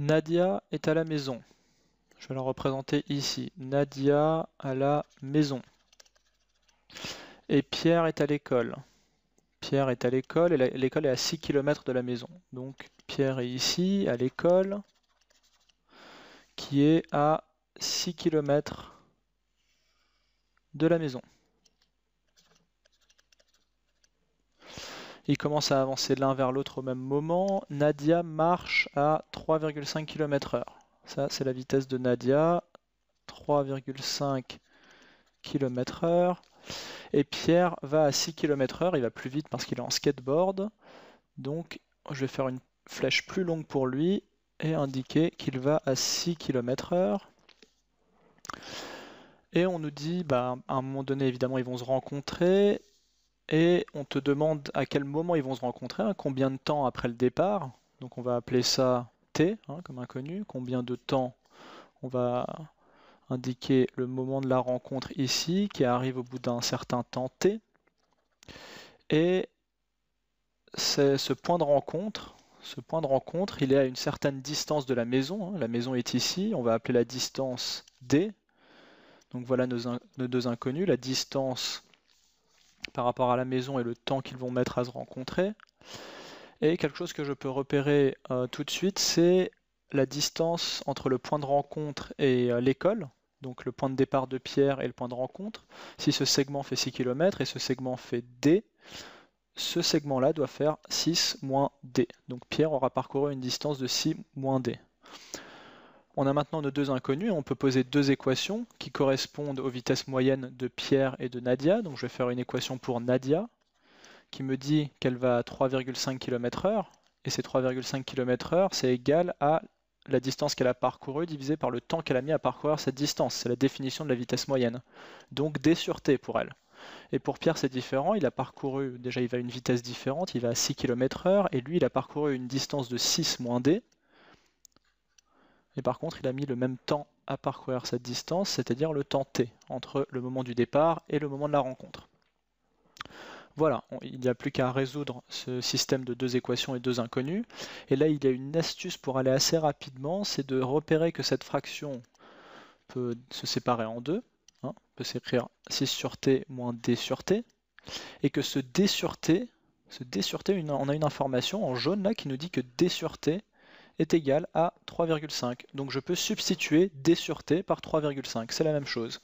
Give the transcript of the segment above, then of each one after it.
Nadia est à la maison. Je vais la représenter ici. Nadia à la maison. Et Pierre est à l'école. Pierre est à l'école et l'école est à 6 km de la maison. Donc Pierre est ici, à l'école, qui est à 6 km de la maison. Ils commencent à avancer l'un vers l'autre au même moment. Nadia marche à 3,5 km/h. Ça, c'est la vitesse de Nadia. 3,5 km/h. Et Pierre va à 6 km/h. Il va plus vite parce qu'il est en skateboard. Donc, je vais faire une flèche plus longue pour lui et indiquer qu'il va à 6 km/h. Et on nous dit, bah, à un moment donné, évidemment, ils vont se rencontrer et on te demande à quel moment ils vont se rencontrer, hein. combien de temps après le départ. Donc on va appeler ça T hein, comme inconnu, combien de temps on va indiquer le moment de la rencontre ici qui arrive au bout d'un certain temps T. Et ce point de rencontre, ce point de rencontre, il est à une certaine distance de la maison. Hein. La maison est ici, on va appeler la distance D. Donc voilà nos deux inconnus, la distance par rapport à la maison et le temps qu'ils vont mettre à se rencontrer. Et quelque chose que je peux repérer euh, tout de suite, c'est la distance entre le point de rencontre et euh, l'école, donc le point de départ de Pierre et le point de rencontre. Si ce segment fait 6 km et ce segment fait D, ce segment-là doit faire 6 moins D. Donc Pierre aura parcouru une distance de 6 moins D. On a maintenant nos deux inconnus, on peut poser deux équations qui correspondent aux vitesses moyennes de Pierre et de Nadia. Donc je vais faire une équation pour Nadia qui me dit qu'elle va à 3,5 km/h et ces 3,5 km/h c'est égal à la distance qu'elle a parcourue divisée par le temps qu'elle a mis à parcourir cette distance. C'est la définition de la vitesse moyenne. Donc D sur T pour elle. Et pour Pierre, c'est différent. Il a parcouru, déjà, il va à une vitesse différente, il va à 6 km/h, et lui, il a parcouru une distance de 6 moins D, et par contre, il a mis le même temps à parcourir cette distance, c'est-à-dire le temps t, entre le moment du départ et le moment de la rencontre. Voilà, il n'y a plus qu'à résoudre ce système de deux équations et deux inconnues. Et là, il y a une astuce pour aller assez rapidement, c'est de repérer que cette fraction peut se séparer en deux. Hein, peut s'écrire 6 sur t moins d sur t. Et que ce d sur t, ce d on a une information en jaune là qui nous dit que d sur t est égal à 3,5. Donc je peux substituer d sur t par 3,5, c'est la même chose.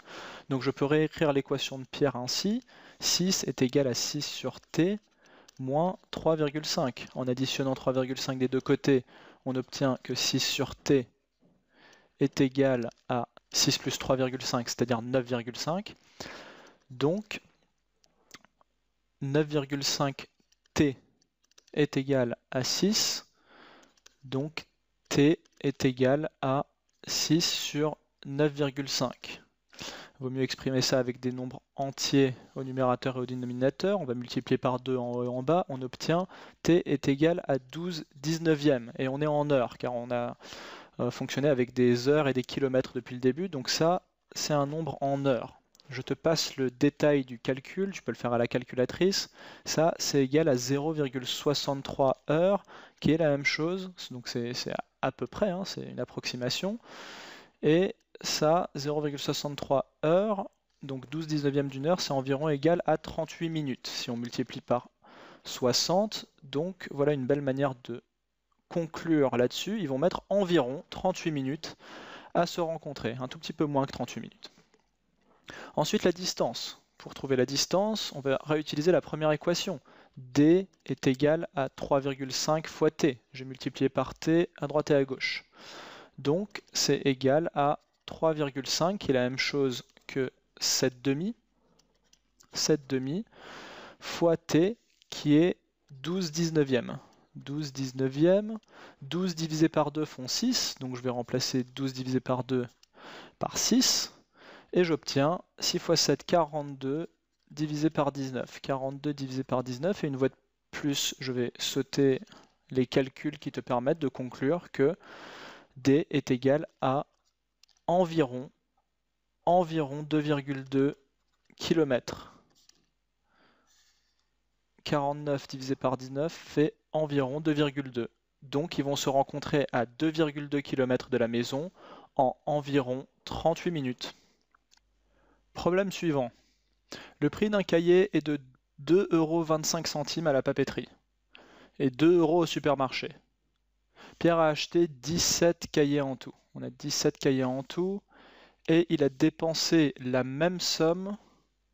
Donc je peux réécrire l'équation de Pierre ainsi, 6 est égal à 6 sur t moins 3,5. En additionnant 3,5 des deux côtés, on obtient que 6 sur t est égal à 6 plus 3,5, c'est-à-dire 9,5. Donc 9,5t est égal à 6 donc t est égal à 6 sur 9,5. Vaut mieux exprimer ça avec des nombres entiers au numérateur et au dénominateur. On va multiplier par 2 en haut et en bas. On obtient t est égal à 12 19e. Et on est en heures, car on a euh, fonctionné avec des heures et des kilomètres depuis le début. Donc ça, c'est un nombre en heures je te passe le détail du calcul, tu peux le faire à la calculatrice, ça c'est égal à 0,63 heures, qui est la même chose, donc c'est à peu près, hein, c'est une approximation, et ça 0,63 heures, donc 12 19e d'une heure, c'est environ égal à 38 minutes, si on multiplie par 60, donc voilà une belle manière de conclure là-dessus, ils vont mettre environ 38 minutes à se rencontrer, un tout petit peu moins que 38 minutes. Ensuite, la distance. Pour trouver la distance, on va réutiliser la première équation. D est égal à 3,5 fois T. Je vais multiplier par T à droite et à gauche. Donc, c'est égal à 3,5, qui est la même chose que 7 demi. 7 demi fois T, qui est 12 19e. 12 19e. 12 divisé par 2 font 6, donc je vais remplacer 12 divisé par 2 par 6. Et j'obtiens 6 x 7, 42 divisé par 19. 42 divisé par 19 et une fois de plus, je vais sauter les calculs qui te permettent de conclure que D est égal à environ, environ 2,2 km. 49 divisé par 19 fait environ 2,2. Donc ils vont se rencontrer à 2,2 km de la maison en environ 38 minutes. Problème suivant. Le prix d'un cahier est de 2,25€ à la papeterie et euros au supermarché. Pierre a acheté 17 cahiers en tout. On a 17 cahiers en tout et il a dépensé la même somme.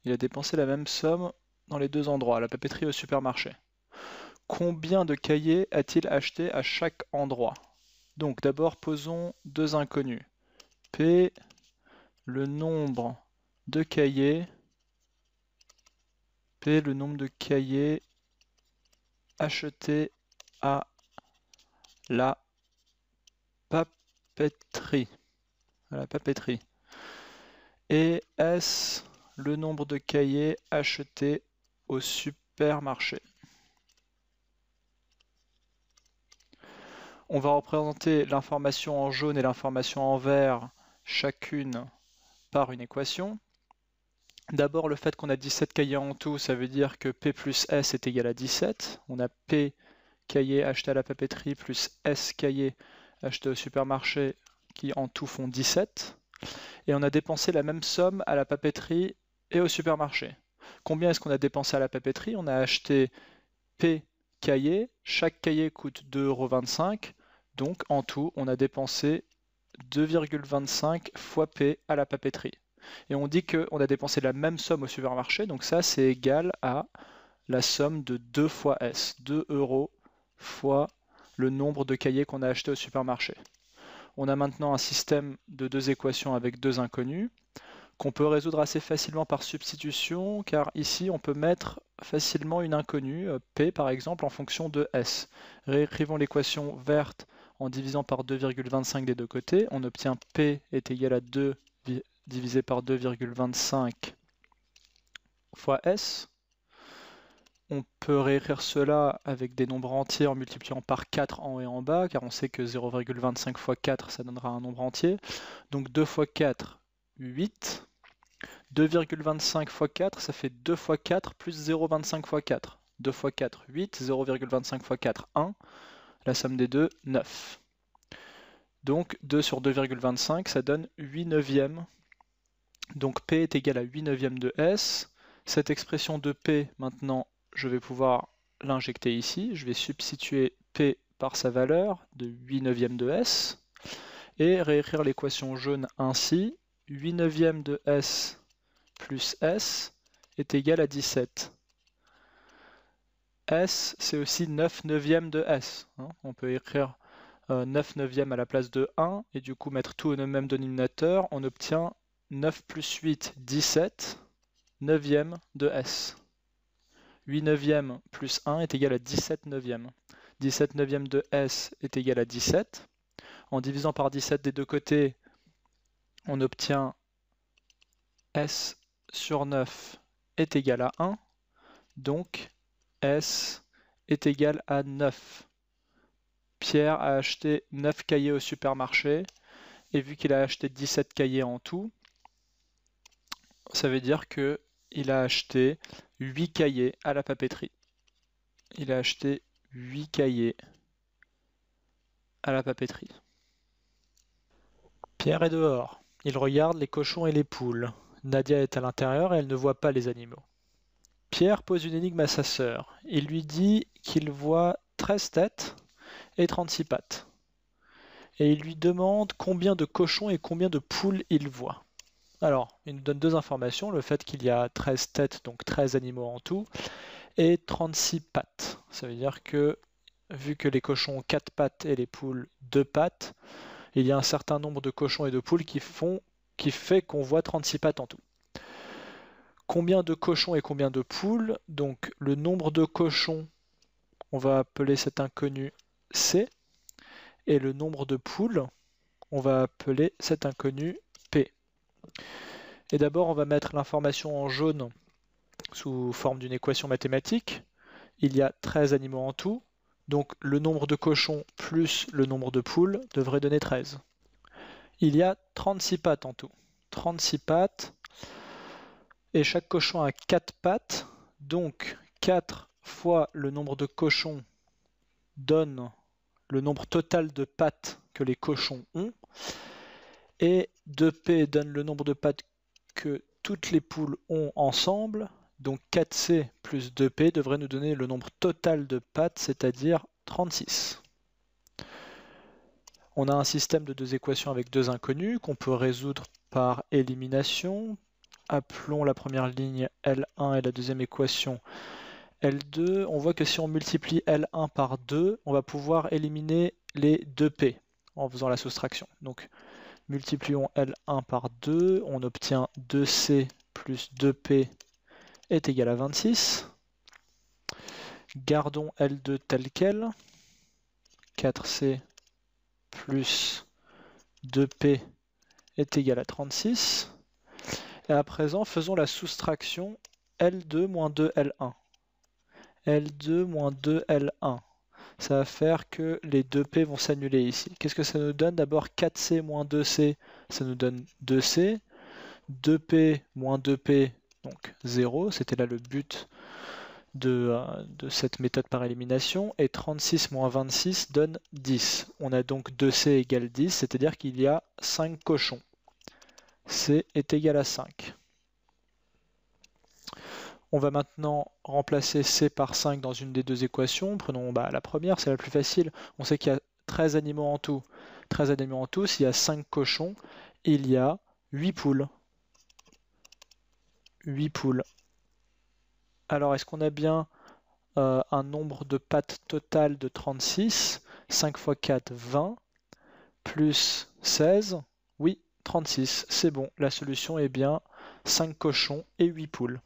Il a dépensé la même somme dans les deux endroits, à la papeterie et au supermarché. Combien de cahiers a-t-il acheté à chaque endroit Donc d'abord posons deux inconnus. P, le nombre de cahiers. P, le nombre de cahiers achetés à la papeterie. À la papeterie. Et S, le nombre de cahiers achetés au supermarché. On va représenter l'information en jaune et l'information en vert chacune par une équation. D'abord, le fait qu'on a 17 cahiers en tout, ça veut dire que P plus S est égal à 17. On a P cahiers achetés à la papeterie plus S cahiers achetés au supermarché qui en tout font 17. Et on a dépensé la même somme à la papeterie et au supermarché. Combien est-ce qu'on a dépensé à la papeterie On a acheté P cahiers. Chaque cahier coûte 2,25€. Donc en tout, on a dépensé 2,25 fois P à la papeterie. Et on dit qu'on a dépensé la même somme au supermarché, donc ça c'est égal à la somme de 2 fois S, 2 euros fois le nombre de cahiers qu'on a acheté au supermarché. On a maintenant un système de deux équations avec deux inconnues qu'on peut résoudre assez facilement par substitution car ici on peut mettre facilement une inconnue, euh, P par exemple, en fonction de S. Réécrivons l'équation verte en divisant par 2,25 des deux côtés, on obtient P est égal à 2 divisé par 2,25 fois S. On peut réécrire cela avec des nombres entiers en multipliant par 4 en haut et en bas, car on sait que 0,25 fois 4, ça donnera un nombre entier. Donc 2 fois 4, 8. 2,25 fois 4, ça fait 2 fois 4 plus 0,25 fois 4. 2 fois 4, 8. 0,25 fois 4, 1. La somme des deux, 9. Donc 2 sur 2,25, ça donne 8 neuvièmes donc P est égal à 8 neuvièmes de S. Cette expression de P, maintenant, je vais pouvoir l'injecter ici. Je vais substituer P par sa valeur de 8 neuvièmes de S et réécrire l'équation jaune ainsi. 8 neuvièmes de S plus S est égal à 17. S, c'est aussi 9 neuvièmes de S. Hein. On peut écrire 9 euh, neuvièmes à la place de 1, et du coup mettre tout au même dénominateur, on obtient 9 plus 8, 17, 9e de S. 8 neuvième plus 1 est égal à 17 9e. 17 9e de S est égal à 17. En divisant par 17 des deux côtés, on obtient S sur 9 est égal à 1. Donc S est égal à 9. Pierre a acheté 9 cahiers au supermarché et vu qu'il a acheté 17 cahiers en tout, ça veut dire que il a acheté huit cahiers à la papeterie. Il a acheté 8 cahiers à la papeterie. Pierre est dehors. Il regarde les cochons et les poules. Nadia est à l'intérieur et elle ne voit pas les animaux. Pierre pose une énigme à sa sœur. Il lui dit qu'il voit 13 têtes et 36 pattes. Et il lui demande combien de cochons et combien de poules il voit. Alors, il nous donne deux informations, le fait qu'il y a 13 têtes, donc 13 animaux en tout, et 36 pattes. Ça veut dire que, vu que les cochons ont 4 pattes et les poules 2 pattes, il y a un certain nombre de cochons et de poules qui font qui fait qu'on voit 36 pattes en tout. Combien de cochons et combien de poules Donc le nombre de cochons, on va appeler cet inconnu C, et le nombre de poules, on va appeler cet inconnu et d'abord, on va mettre l'information en jaune sous forme d'une équation mathématique. Il y a 13 animaux en tout, donc le nombre de cochons plus le nombre de poules devrait donner 13. Il y a 36 pattes en tout. 36 pattes, et chaque cochon a 4 pattes, donc 4 fois le nombre de cochons donne le nombre total de pattes que les cochons ont et 2p donne le nombre de pattes que toutes les poules ont ensemble. Donc 4c plus 2p devrait nous donner le nombre total de pattes, c'est-à-dire 36. On a un système de deux équations avec deux inconnues qu'on peut résoudre par élimination. Appelons la première ligne L1 et la deuxième équation L2. On voit que si on multiplie L1 par 2, on va pouvoir éliminer les 2p en faisant la soustraction. Donc Multiplions L1 par 2, on obtient 2C plus 2P est égal à 26. Gardons L2 tel quel. 4C plus 2P est égal à 36. Et à présent, faisons la soustraction L2 moins 2L1. L2 moins 2L1 ça va faire que les 2P vont s'annuler ici. Qu'est-ce que ça nous donne D'abord 4C moins 2C, ça nous donne 2C. 2P moins 2P, donc 0, c'était là le but euh, de, cette méthode par élimination, et 36 moins 26 donne 10. On a donc 2C égale 10, c'est-à-dire qu'il y a 5 cochons. C est égal à 5. On va maintenant remplacer C par 5 dans une des deux équations. Prenons bah, la première, c'est la plus facile. On sait qu'il y a 13 animaux en tout. 13 animaux en tout, s'il y a 5 cochons, il y a 8 poules. 8 poules. Alors, est-ce qu'on a bien euh, un nombre de pattes totales de 36 5 x 4, 20, plus 16, oui, 36, c'est bon, la solution est bien 5 cochons et 8 poules.